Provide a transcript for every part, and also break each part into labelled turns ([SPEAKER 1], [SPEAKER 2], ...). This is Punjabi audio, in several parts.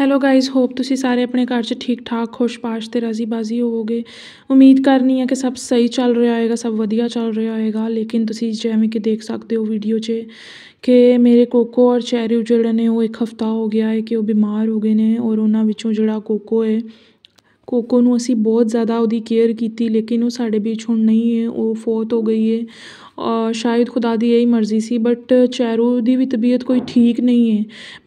[SPEAKER 1] ਹੈਲੋ ਗਾਇਜ਼ ਹੋਪ ਤੁਸੀਂ ਸਾਰੇ ਆਪਣੇ ਘਰ 'ਚ ਠੀਕ ਠਾਕ ਖੁਸ਼ਪਾਸ਼ ਤੇ ਰਾਜ਼ੀ-ਬਾਜ਼ੀ ਹੋਵੋਗੇ ਉਮੀਦ ਕਰਨੀ ਹੈ ਕਿ ਸਭ ਸਹੀ ਚੱਲ ਰਿਹਾ ਹੋਏਗਾ ਸਭ ਵਧੀਆ ਚੱਲ ਰਿਹਾ ਹੋਏਗਾ ਲੇਕਿਨ ਤੁਸੀਂ ਜਿਵੇਂ ਕਿ ਦੇਖ ਸਕਦੇ ਹੋ ਵੀਡੀਓ 'ਚ ਕਿ ਮੇਰੇ ਕੋਕੋ ਔਰ ਚੈਰੀ ਜਿਹੜੇ ਨੇ ਉਹ ਇੱਕ ਹਫਤਾ ਹੋ ਗਿਆ ਹੈ ਕਿ ਉਹ ਬਿਮਾਰ ਹੋ ਗਏ ਨੇ ਔਰ ਉਹਨਾਂ ਵਿੱਚੋਂ ਜਿਹੜਾ ਕੋਕੋ ਹੈ ਕੋਕੋ ਨੂੰ ਅਸੀਂ ਬਹੁਤ ਜ਼ਿਆਦਾ ਉਹਦੀ ਕੇਅਰ ਕੀਤੀ ਲੇਕਿਨ ਉਹ ਸਾਡੇ ਵਿੱਚ ਹੁਣ ਨਹੀਂ ਹੈ ਉਹ ਫੌਤ ਹੋ ਗਈ ਹੈ ਸ਼ਾਇਦ ਖੁਦਾ ਦੀ ਇਹੀ ਮਰਜ਼ੀ ਸੀ ਬਟ ਚੈਰੂ ਦੀ ਵੀ ਤਬੀਅਤ ਕੋਈ ਠੀਕ ਨਹੀਂ ਹੈ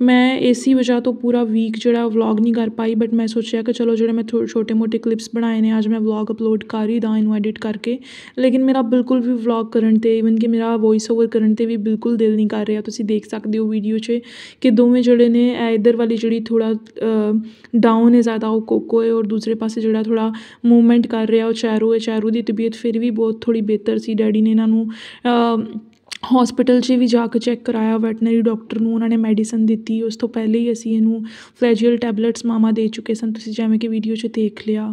[SPEAKER 1] ਮੈਂ ਇਸੀ ਵਜ੍ਹਾ ਤੋਂ ਪੂਰਾ ਵੀਕ ਜਿਹੜਾ ਵਲੌਗ ਨਹੀਂ ਕਰ ਪਾਈ ਬਟ ਮੈਂ ਸੋਚਿਆ ਕਿ ਚਲੋ ਜਿਹੜੇ ਮੈਂ ਛੋਟੇ ਮੋਟੇ ਕਲਿੱਪਸ ਬਣਾਏ ਨੇ ਅੱਜ ਮੈਂ ਵਲੌਗ ਅਪਲੋਡ ਕਰ ਹੀ ਦਾਂ ਇਹਨੂੰ ਐਡਿਟ ਕਰਕੇ ਲੇਕਿਨ ਮੇਰਾ ਬਿਲਕੁਲ ਵੀ ਵਲੌਗ ਕਰਨ 'ਤੇ ਇਵਨ ਕਿ ਮੇਰਾ ਵੌਇਸ ਓਵਰ ਕਰਨ 'ਤੇ ਵੀ ਬਿਲਕੁਲ ਦਿਲ ਨਹੀਂ ਕਰ ਰਿਹਾ ਤੁਸੀਂ ਦੇਖ ਸਕਦੇ ਹੋ ਵੀਡੀਓ 'ਚ ਕਿ ਦੋਵੇਂ ਜਿਹੜੇ ਨੇ ਇਧਰ ਵਾਲੀ ਜਿਹੜੀ ਥੋੜਾ ਡਾਊਨ ਹੈ ਜ਼ਿਆਦਾ ਉਹ ਕੋਕੋ ਹੈ ਔਰ ਦੂਸਰੇ ਪਾਸੇ ਜਿਹੜਾ ਥੋੜਾ ਮੂਵਮੈਂਟ ਕਰ ਰਿਹਾ ਉਹ ਚੈਰੂ ਹੈ ਚੈਰੂ ਦੀ ਤਬੀਅਤ ਫਿਰ ਵੀ ਬਹੁਤ ਥੋੜੀ ਬਿਹਤਰ ਸੀ ਡੈਡੀ ਨੇ ਇਹਨਾਂ ਨੂੰ ਹਸਪੀਟਲ 'ਚ ਵੀ ਜਾ ਕੇ ਚੈੱਕ ਕਰਾਇਆ ਵੈਟਨਰੀ ਡਾਕਟਰ ਨੂੰ ਉਹਨਾਂ ਨੇ ਮੈਡੀਸਨ ਦਿੱਤੀ ਉਸ ਤੋਂ ਪਹਿਲੇ ਹੀ ਅਸੀਂ ਇਹਨੂੰ ਫਲੈਜੀਅਲ ਟੈਬਲੇਟਸ ਮਾਮਾ ਦੇ ਚੁੱਕੇ ਸਨ ਤੁਸੀਂ ਜਿਵੇਂ ਕਿ ਵੀਡੀਓ 'ਚ ਦੇਖ ਲਿਆ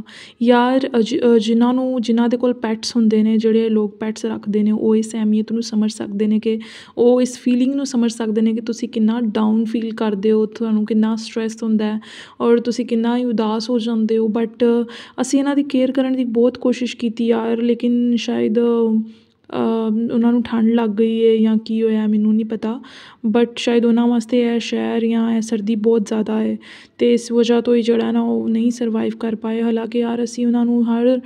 [SPEAKER 1] ਯਾਰ ਜਿਨ੍ਹਾਂ ਨੂੰ ਜਿਨ੍ਹਾਂ ਦੇ ਕੋਲ ਪੈਟਸ ਹੁੰਦੇ ਨੇ ਜਿਹੜੇ ਲੋਕ ਪੈਟਸ ਰੱਖਦੇ ਨੇ ਉਹ ਇਸ ਅਹਿਮੀਅਤ ਨੂੰ ਸਮਝ ਸਕਦੇ ਨੇ ਕਿ ਉਹ ਇਸ ਫੀਲਿੰਗ ਨੂੰ ਸਮਝ ਸਕਦੇ ਨੇ ਕਿ ਤੁਸੀਂ ਕਿੰਨਾ ਡਾਊਨ ਫੀਲ ਕਰਦੇ ਹੋ ਤੁਹਾਨੂੰ ਕਿੰਨਾ ਸਟ्रेस ਹੁੰਦਾ ਔਰ ਤੁਸੀਂ ਕਿੰਨਾ ਹੀ ਉਦਾਸ ਹੋ ਜਾਂਦੇ ਹੋ ਬਟ ਅਸੀਂ ਇਹਨਾਂ ਦੀ ਕੇਅਰ ਕਰਨ ਦੀ ਬਹੁਤ ਕੋਸ਼ਿਸ਼ ਕੀਤੀ ਯਾਰ ਲੇਕਿਨ ਸ਼ਾਇਦ ਉਹਨਾਂ ਨੂੰ ਠੰਡ ਲੱਗ ਗਈ ਹੈ ਜਾਂ ਕੀ ਹੋਇਆ ਮੈਨੂੰ ਨਹੀਂ ਪਤਾ ਬਟ ਸ਼ਾਇਦ ਉਹਨਾਂ ਵਾਸਤੇ ਇਹ ਸ਼ਹਿਰ ਜਾਂ ਇਹ ਸਰਦੀ ਬਹੁਤ ਜ਼ਿਆਦਾ ਹੈ ਅਤੇ ਇਸ ਵਜ੍ਹਾ ਤੋਂ ਹੀ ਜਿਹੜਾ ਨਾ ਉਹ ਨਹੀਂ ਸਰਵਾਈਵ ਕਰ ਪਾਏ ਹਾਲਾਂਕਿ ਯਾਰ ਅਸੀਂ ਉਹਨਾਂ ਨੂੰ ਹਰ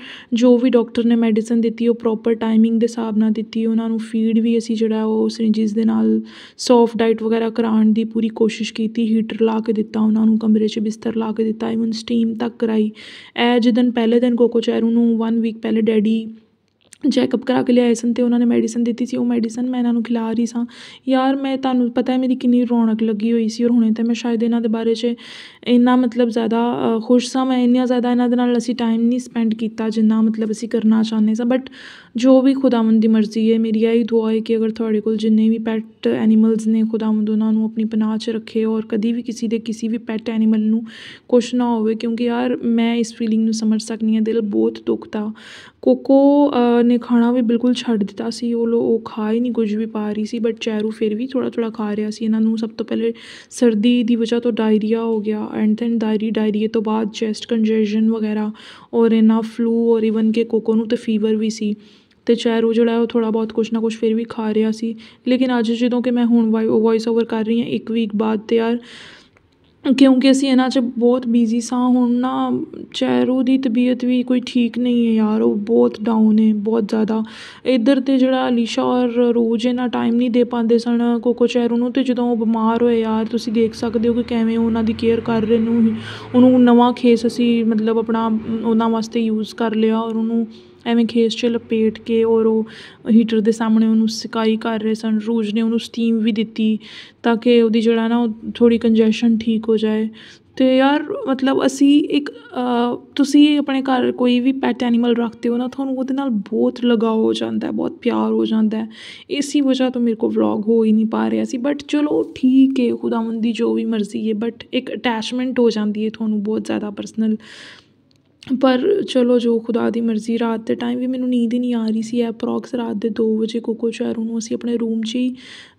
[SPEAKER 1] ਜੋ ਵੀ ਡਾਕਟਰ ਨੇ ਮੈਡੀਸਨ ਦਿੱਤੀ ਉਹ ਪ੍ਰੋਪਰ ਟਾਈਮਿੰਗ ਦੇ ਹਿਸਾਬ ਨਾਲ ਦਿੱਤੀ ਉਹਨਾਂ ਨੂੰ ਫੀਡ ਵੀ ਅਸੀਂ ਜਿਹੜਾ ਉਹ ਸਰਿੰਜਿਸ ਦੇ ਨਾਲ ਸੌਫਟ ਡਾਈਟ ਵਗੈਰਾ ਕਰਾਉਣ ਦੀ ਪੂਰੀ ਕੋਸ਼ਿਸ਼ ਕੀਤੀ ਹੀਟਰ ਲਾ ਕੇ ਦਿੱਤਾ ਉਹਨਾਂ ਨੂੰ ਕਮਰੇ 'ਚ ਬਿਸਤਰ ਲਾ ਕੇ ਦਿੱਤਾ ਇਵਨ ਸਟੀਮ ਤੱਕ ਕਰਾਈ ਇਹ ਜਿੱਦਨ ਪਹਿਲੇ ਦਿਨ ਕੋਕੋ ਚੈਰੂ ਨੂੰ 1 ਵੀਕ ਪਹਿਲੇ ਡੈਡੀ ਚੈੱਕਅਪ ਕਰਾ ਕੇ ਲਿਆਏ ਸਨ ਤੇ ਉਹਨਾਂ ਨੇ ਮੈਡੀਸਨ ਦਿੱਤੀ ਸੀ ਉਹ ਮੈਡੀਸਨ ਮੈਂ ਇਹਨਾਂ ਨੂੰ ਖਿਲਾ ਰਹੀ ਸਾਂ ਯਾਰ ਮੈਂ ਤੁਹਾਨੂੰ ਪਤਾ ਹੈ ਮੇਰੀ ਕਿੰਨੀ ਰੌਣਕ ਲੱਗੀ ਹੋਈ ਸੀ ਔਰ ਹੁਣੇ ਤਾਂ ਮੈਂ ਸ਼ਾਇਦ ਇਹਨਾਂ ਦੇ ਬਾਰੇ 'ਚ ਇੰਨਾ ਮਤਲਬ ਜ਼ਿਆਦਾ ਖੁਸ਼ ਸਾਂ ਮੈਂ ਇੰਨਾ ਜ਼ਿਆਦਾ ਇਹਨਾਂ ਦੇ ਨਾਲ ਅਸੀਂ ਟਾਈਮ ਨਹੀਂ ਸਪੈਂਡ ਕੀਤਾ ਜਿੰਨਾ ਮਤਲਬ ਅਸੀਂ ਕਰਨਾ ਚਾਹੁੰਦੇ ਸਾਂ ਬਟ ਜੋ ਵੀ ਖੁਦਾਵੰਦ ਦੀ ਮਰਜ਼ੀ ਹੈ ਮੇਰੀ ਇਹੀ ਦੁਆ ਹੈ ਕਿ ਅਗਰ ਤੁਹਾਡੇ ਕੋਲ ਜਿੰਨੇ ਵੀ ਪੈਟ ਐਨੀਮਲਸ ਨੇ ਖੁਦਾਵੰਦ ਉਹਨਾਂ ਨੂੰ ਆਪਣੀ ਪਨਾਹ 'ਚ ਰੱਖੇ ਔਰ ਕਦੀ ਵੀ ਕਿਸੇ ਦੇ ਕਿਸੇ ਵੀ ਪੈਟ ਐਨੀਮਲ ਨੂੰ ਕੁਛ ਨਾ ਹੋਵੇ ਕਿਉਂਕਿ ਯਾਰ ਮੈਂ ਇਸ ਫੀਲਿੰਗ ਨੂੰ ਸਮਝ ਸਕਦੀ ਹਾਂ ਦਿਲ ਬਹੁਤ ਦੁਖਦਾ ਕੋਕੋ ਨੇ ਖਾਣਾ ਵੀ ਬਿਲਕੁਲ ਛੱਡ ਦਿੱਤਾ ਸੀ ਉਹ ਲੋ ਉਹ ਖਾ ਹੀ ਨਹੀਂ ਕੁਝ ਵੀ ਪਾ ਰਹੀ ਸੀ ਬਟ ਚੈਰੂ ਫਿਰ ਵੀ ਥੋੜਾ ਥੋੜਾ ਖਾ ਰਿਹਾ ਸੀ ਇਹਨਾਂ ਨੂੰ ਸਭ ਤੋਂ ਪਹਿਲੇ ਸਰਦੀ ਦੀ ਵਜ੍ਹਾ ਤੋਂ ਡਾਇਰੀਆ ਹੋ ਗਿਆ ਐਂਡ ਥੈਨ ਡਾਇਰੀ ਡਾਇਰੀਏ ਤੋਂ ਬਾਅਦ ਚੈਸਟ ਕੰਜੈਸ਼ਨ ਵਗੈਰਾ ਔਰ ਇਹਨਾਂ ਫਲੂ ਔਰ ਇਵਨ ਕੇ ਕੋਕੋ ਨੂੰ ਤੇ ਫੀਵਰ ਵੀ ਸੀ ਤੇ ਚੈਰੂ ਜਿਹੜਾ ਉਹ ਥੋੜਾ ਬਹੁਤ ਕੁਛ ਨਾ ਕੁਛ ਫਿਰ ਵੀ ਖਾ ਰਿਹਾ ਸੀ ਲੇਕਿਨ ਅੱਜ ਜਦੋਂ ਕਿ ਮੈਂ ਹੁਣ ਵਾਇ ਓਵਰ ਕਰ ਰਹੀ ਹਾਂ ਇੱਕ ਵੀਕ ਬਾਅਦ ਤੇ ਯਾਰ ਕਿਉਂਕਿ ਅਸੀਂ ਇਹਨਾਂ 'ਚ ਬਹੁਤ ਬਿਜ਼ੀ ਸਾਂ ਹੁਣ ਨਾ ਚੈਰੂ ਦੀ ਤਬੀਅਤ ਵੀ ਕੋਈ ਠੀਕ ਨਹੀਂ ਹੈ ਯਾਰ ਉਹ ਬਹੁਤ ਡਾਊਨ ਹੈ ਬਹੁਤ ਜ਼ਿਆਦਾ ਇੱਧਰ ਤੇ ਜਿਹੜਾ ਅਲੀਸ਼ਾ ਔਰ ਰੋਜ਼ ਇਹਨਾਂ ਟਾਈਮ ਨਹੀਂ ਦੇ ਪਾਉਂਦੇ ਸਨ ਕੋਕੋ ਚੈਰੂ ਨੂੰ ਤੇ ਜਦੋਂ ਉਹ ਬਿਮਾਰ ਹੋਏ ਯਾਰ ਤੁਸੀਂ ਦੇਖ ਸਕਦੇ ਹੋ ਕਿ ਕਿਵੇਂ ਉਹਨਾਂ ਦੀ ਕੇਅਰ ਕਰ ਰਹੇ ਨੂੰ ਉਹਨੂੰ ਨਵਾਂ ਖੇਸ ਅਸੀਂ ਮਤਲਬ ਆਪਣਾ ਉਹਨਾਂ ਵਾਸਤੇ ਯੂਜ਼ ਕਰ ਲਿਆ ਔਰ ਉਹਨੂੰ ਐਵੇਂ ਖੇਸ 'ਚ ਲਪੇਟ ਕੇ ਔਰ ਉਹ ਹੀਟਰ ਦੇ ਸਾਹਮਣੇ ਉਹਨੂੰ ਸਿਕਾਈ ਕਰ ਰਹੇ ਸਨ ਰੋਜ਼ ਨੇ ਉਹਨੂੰ ਸਟੀਮ ਵੀ ਦਿੱਤੀ ਤਾਂ ਕਿ ਉਹਦੀ ਜਿਹੜਾ ਨਾ ਉਹ ਥੋੜੀ ਕੰਜੈਸ਼ਨ ਠੀਕ ਹੋ ਜਾਏ ਤੇ ਯਾਰ ਮਤਲਬ ਅਸੀਂ ਇੱਕ ਤੁਸੀਂ ਆਪਣੇ ਘਰ ਕੋਈ ਵੀ ਪੈਟ ਐਨੀਮਲ ਰੱਖਦੇ ਹੋ ਨਾ ਤੁਹਾਨੂੰ ਉਹਦੇ ਨਾਲ ਬਹੁਤ ਲਗਾਅ ਹੋ ਜਾਂਦਾ ਹੈ ਬਹੁਤ ਪਿਆਰ ਹੋ ਜਾਂਦਾ ਹੈ ਇਸੇ ਵਜ੍ਹਾ ਤੋਂ ਮੇਰੇ ਕੋਲ ਵਲੌਗ ਹੋ ਹੀ ਨਹੀਂ ਪਾ ਰਿਹਾ ਸੀ ਬਟ ਚਲੋ ਠੀਕ ਹੈ ਖੁਦਾਮੰਦੀ ਜੋ ਵੀ ਮਰਜ਼ੀ ਹੈ ਬਟ ਇੱਕ ਅਟੈਚਮੈਂਟ ਹੋ ਜਾਂਦੀ ਹੈ ਤੁਹਾਨੂੰ ਬਹੁਤ ਜ਼ਿਆਦਾ ਪਰਸਨਲ ਪਰ ਚਲੋ ਜੋ ਖੁਦਾ ਦੀ ਮਰਜ਼ੀ ਰਾਤ ਦੇ ਟਾਈਮ ਵੀ ਮੈਨੂੰ ਨੀਂਦ ਹੀ ਨਹੀਂ ਆ ਰਹੀ ਸੀ ਪ੍ਰੋਕਸ ਰਾਤ ਦੇ 2 ਵਜੇ ਕੋਕੋ ਚਾਰੂ ਨੂੰ ਅਸੀਂ ਆਪਣੇ ਰੂਮ 'ਚ ਹੀ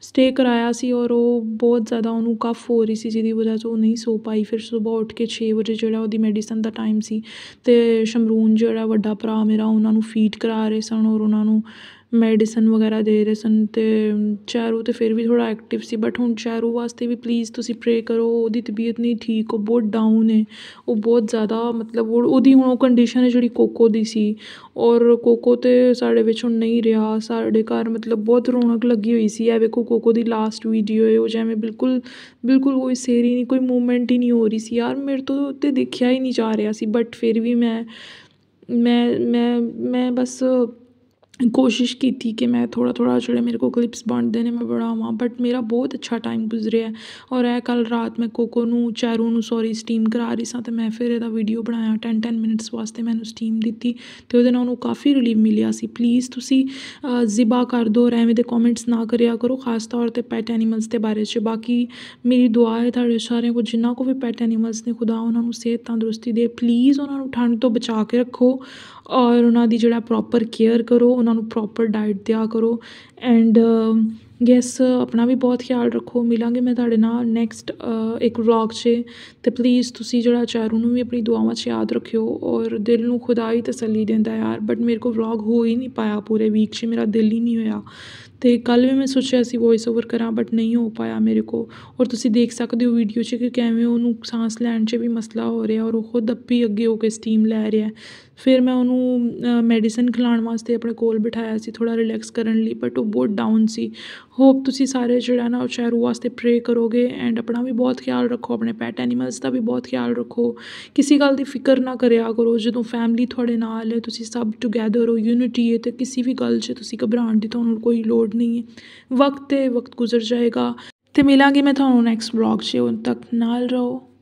[SPEAKER 1] ਸਟੇ ਕਰਾਇਆ ਸੀ ਔਰ ਉਹ ਬਹੁਤ ਜ਼ਿਆਦਾ ਉਹਨੂੰ ਕਫ ਹੋ ਰਹੀ ਸੀ ਜਿਹਦੀ ਵਜ੍ਹਾ ਤੋਂ ਉਹ ਨਹੀਂ ਸੋ ਪਾਈ ਫਿਰ ਸਵੇਰ ਉੱਠ ਕੇ 6 ਵਜੇ ਜਿਹੜਾ ਉਹਦੀ ਮੈਡੀਸਨ ਦਾ ਟਾਈਮ ਸੀ ਤੇ ਸ਼ਮਰੂਨ ਜਿਹੜਾ ਵੱਡਾ ਭਰਾ ਮੇਰਾ ਉਹਨਾਂ ਨੂੰ ਫੀਡ ਕਰਾ ਰਹੇ ਸਨ ਔਰ ਉਹਨਾਂ ਨੂੰ ਮੈਡੀਸਨ ਵਗੈਰਾ ਦੇ ਰਹੇ ਸਨ ਤੇ ਚਾਰੂ ਤੇ ਫਿਰ ਵੀ ਥੋੜਾ ਐਕਟਿਵ ਸੀ ਬਟ ਹੁਣ ਚਾਰੂ ਵਾਸਤੇ ਵੀ ਪਲੀਜ਼ ਤੁਸੀਂ ਪ੍ਰੇ ਕਰੋ ਉਹਦੀ ਤਬੀਅਤ ਨਹੀਂ ਠੀਕ ਉਹ ਬਹੁਤ ਡਾਊਨ ਹੈ ਉਹ ਬਹੁਤ ਜ਼ਿਆਦਾ ਮਤਲਬ ਉਹ ਉਹਦੀ ਹੁਣ ਉਹ ਕੰਡੀਸ਼ਨ ਹੈ ਜਿਹੜੀ ਕੋਕੋ ਦੀ ਸੀ ਔਰ ਕੋਕੋ ਤੇ ਸਾਡੇ ਵਿੱਚ ਹੁਣ ਨਹੀਂ ਰਿਹਾ ਸਾਡੇ ਘਰ ਮਤਲਬ ਬਹੁਤ ਰੌਣਕ ਲੱਗੀ ਹੋਈ ਸੀ ਇਹ ਵੇਖੋ ਕੋਕੋ ਦੀ ਲਾਸਟ ਵੀਡੀਓ ਹੈ ਉਹ ਜਿਵੇਂ ਬਿਲਕੁਲ ਬਿਲਕੁਲ ਕੋਈ ਸੇਰੀ ਨਹੀਂ ਕੋਈ ਮੂਵਮੈਂਟ ਹੀ ਨਹੀਂ ਹੋ ਰਹੀ ਸੀ ਯਾਰ ਮੇਰੇ ਤੋਂ ਉੱਤੇ ਦੇਖਿਆ ਹੀ ਨਹੀਂ ਜਾ ਰਿਹਾ ਸੀ ਬਟ ਫਿਰ ਵੀ ਮੈਂ ਮੈਂ ਮੈਂ ਮੈਂ ਬਸ ਕੋਸ਼ਿਸ਼ ਕੀਤੀ ਕਿ ਮੈਂ ਥੋੜਾ ਥੋੜਾ ਜਿਹੜੇ ਮੇਰੇ ਕੋਲ ਕਲਿੱਪਸ ਬਣਦੇ ਨੇ ਮੈਂ ਬਣਾਵਾਂ ਬਟ ਮੇਰਾ ਬਹੁਤ ਅੱਛਾ ਟਾਈਮ ਗੁਜ਼ਰਿਆ ਔਰ ਇਹ ਕੱਲ ਰਾਤ ਮੈਂ ਕੋਕੋ ਨੂੰ ਚਾਰੂ ਨੂੰ ਸੌਰੀ ਸਟੀਮ ਕਰਾ ਰਹੀ ਸਾਂ ਤੇ ਮੈਂ ਫਿਰ ਇਹਦਾ ਵੀਡੀਓ ਬਣਾਇਆ 10 10 ਮਿੰਟਸ ਵਾਸਤੇ ਮੈਂ ਉਹਨੂੰ ਸਟੀਮ ਦਿੱਤੀ ਤੇ ਉਹਦੇ ਨਾਲ ਉਹਨੂੰ ਕਾਫੀ ਰਿਲੀਵ ਮਿਲਿਆ ਸੀ ਪਲੀਜ਼ ਤੁਸੀਂ ਜ਼ਿਬਾ ਕਰ ਦਿਓ ਔਰ ਐਵੇਂ ਦੇ ਕਮੈਂਟਸ ਨਾ ਕਰਿਆ ਕਰੋ ਖਾਸ ਤੌਰ ਤੇ ਪੈਟ ਐਨੀਮਲਸ ਦੇ ਬਾਰੇ 'ਚ ਬਾਕੀ ਮੇਰੀ ਦੁਆ ਹੈ ਤੁਹਾਡੇ ਸਾਰਿਆਂ ਕੋ ਜਿੰਨਾ ਕੋ ਵੀ ਪੈਟ ਐਨੀਮਲਸ ਨੇ ਖੁਦਾ ਉਹਨਾਂ ਨੂੰ ਸਿਹਤ ਤੰਦਰੁਸਤੀ ਦੇ ਪਲੀਜ਼ ਉਹਨਾਂ ਨੂੰ ਠੰਡ ਤੋਂ ਬਚਾ ਕੇ ਰੱਖੋ ਔਰ ਉਹਨਾਂ ਦੀ ਜਿਹੜਾ ਪ੍ਰੋਪਰ ਕੇਅਰ ਕਰੋ ਉਹਨਾਂ ਉਹਨਾਂ ਨੂੰ ਪ੍ਰੋਪਰ ਡਾਇਟ ਦਿਆ ਕਰੋ ਐਂਡ ਗੈਸ uh, ਆਪਣਾ ਵੀ ਬਹੁਤ ਖਿਆਲ ਰੱਖੋ ਮਿਲਾਂਗੇ ਮੈਂ ਤੁਹਾਡੇ ਨਾਲ ਨੈਕਸਟ ਇੱਕ ਵਲੌਗ 'ਚ ਤੇ ਪਲੀਜ਼ ਤੁਸੀਂ ਜਿਹੜਾ ਚਾਰੂ ਨੂੰ ਵੀ ਆਪਣੀ ਦੁਆਵਾਂ 'ਚ ਯਾਦ ਰੱਖਿਓ ਔਰ ਦਿਲ ਨੂੰ ਖੁਦਾ ਹੀ ਤਸੱਲੀ ਦਿੰਦਾ ਯਾਰ ਬਟ ਮੇਰੇ ਕੋਲ ਵਲੌਗ ਹੋ ਹੀ ਨਹੀਂ ਪਾਇਆ ਪੂਰੇ ਵੀਕ 'ਚ ਮੇਰਾ ਦਿਲ ਹੀ ਨਹੀਂ ਹੋਇਆ ਤੇ ਕੱਲ ਵੀ ਮੈਂ ਸੋਚਿਆ ਸੀ ਵੌਇਸ ਓਵਰ ਕਰਾਂ ਬਟ ਨਹੀਂ ਹੋ ਪਾਇਆ ਮੇਰੇ ਕੋਲ ਔਰ ਤੁਸੀਂ ਦੇਖ ਸਕਦੇ ਹੋ ਵੀਡੀਓ 'ਚ ਕਿ ਕਿਵੇਂ ਉਹਨੂੰ ਸਾਹਸ ਲੈਣ 'ਚ ਵੀ ਮਸਲਾ ਹੋ ਰਿਹਾ ਔਰ ਉਹ ਖੁਦ ਅੱਪੀ ਅੱਗੇ ਹੋ ਕੇ ਸਟੀਮ ਲੈ ਰਿਹਾ ਫਿਰ ਮੈਂ ਉਹਨੂੰ ਮੈਡੀਸਨ ਖਿਲਾਉਣ ਵਾਸਤੇ ਆਪਣੇ ਕੋਲ ਬਿਠਾਇਆ ਸੀ ਥੋੜਾ ਰਿਲੈਕਸ ਕਰਨ ਲਈ ਬਟ ਉਹ ਬਹੁਤ ਡਾਊਨ ਸੀ ਹੋਪ ਤੁਸੀਂ ਸਾਰੇ ਜਿਹੜਾ ਨਾ ਉਹ ਚੈਰੂ ਵਾਸਤੇ ਪ੍ਰੇ ਕਰੋਗੇ ਐਂਡ ਆਪਣਾ ਵੀ ਬਹੁਤ ਖਿਆਲ ਰੱਖੋ ਆਪਣੇ ਪੈਟ ਐਨੀਮਲਸ ਦਾ ਵੀ ਬਹੁਤ ਖਿਆਲ ਰੱਖੋ ਕਿਸੇ ਗੱਲ ਦੀ ਫਿਕਰ ਨਾ ਕਰਿਆ ਕਰੋ ਜਦੋਂ ਫੈਮਿਲੀ ਤੁਹਾਡੇ ਨਾਲ ਹੈ ਤੁਸੀਂ ਸਭ ਟੁਗੇਦਰ ਹੋ ਯੂਨਿਟੀ ਹੈ ਤੇ ਕਿਸੇ ਵੀ ਗੱਲ 'ਚ ਤੁਸੀਂ ਘਬਰਾਉਣ ਦੀ ਤੁਹਾਨੂੰ ਕੋਈ ਲੋੜ ਨਹੀਂ ਹੈ ਵਕਤ ਤੇ ਵਕਤ ਗੁਜ਼ਰ ਜਾਏਗਾ ਤੇ ਮਿਲਾਂਗੇ ਮੈਂ ਤੁਹਾਨੂੰ ਨੈਕਸਟ ਵਲੌਗ 'ਚ ਉਨ ਤੱਕ ਨਾਲ ਰਹੋ